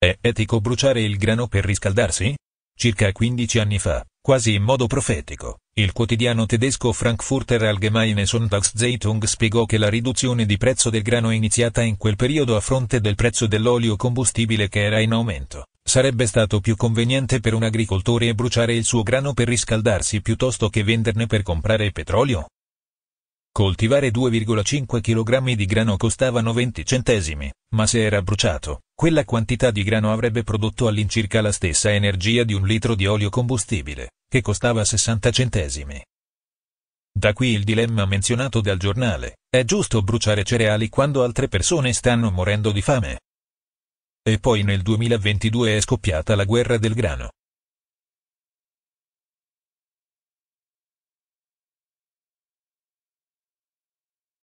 È etico bruciare il grano per riscaldarsi? Circa 15 anni fa, quasi in modo profetico, il quotidiano tedesco Frankfurter Allgemeine Sonntagszeitung spiegò che la riduzione di prezzo del grano iniziata in quel periodo a fronte del prezzo dell'olio combustibile che era in aumento, sarebbe stato più conveniente per un agricoltore bruciare il suo grano per riscaldarsi piuttosto che venderne per comprare petrolio. Coltivare 2,5 kg di grano costavano 20 centesimi, ma se era bruciato, quella quantità di grano avrebbe prodotto all'incirca la stessa energia di un litro di olio combustibile, che costava 60 centesimi. Da qui il dilemma menzionato dal giornale, è giusto bruciare cereali quando altre persone stanno morendo di fame? E poi nel 2022 è scoppiata la guerra del grano.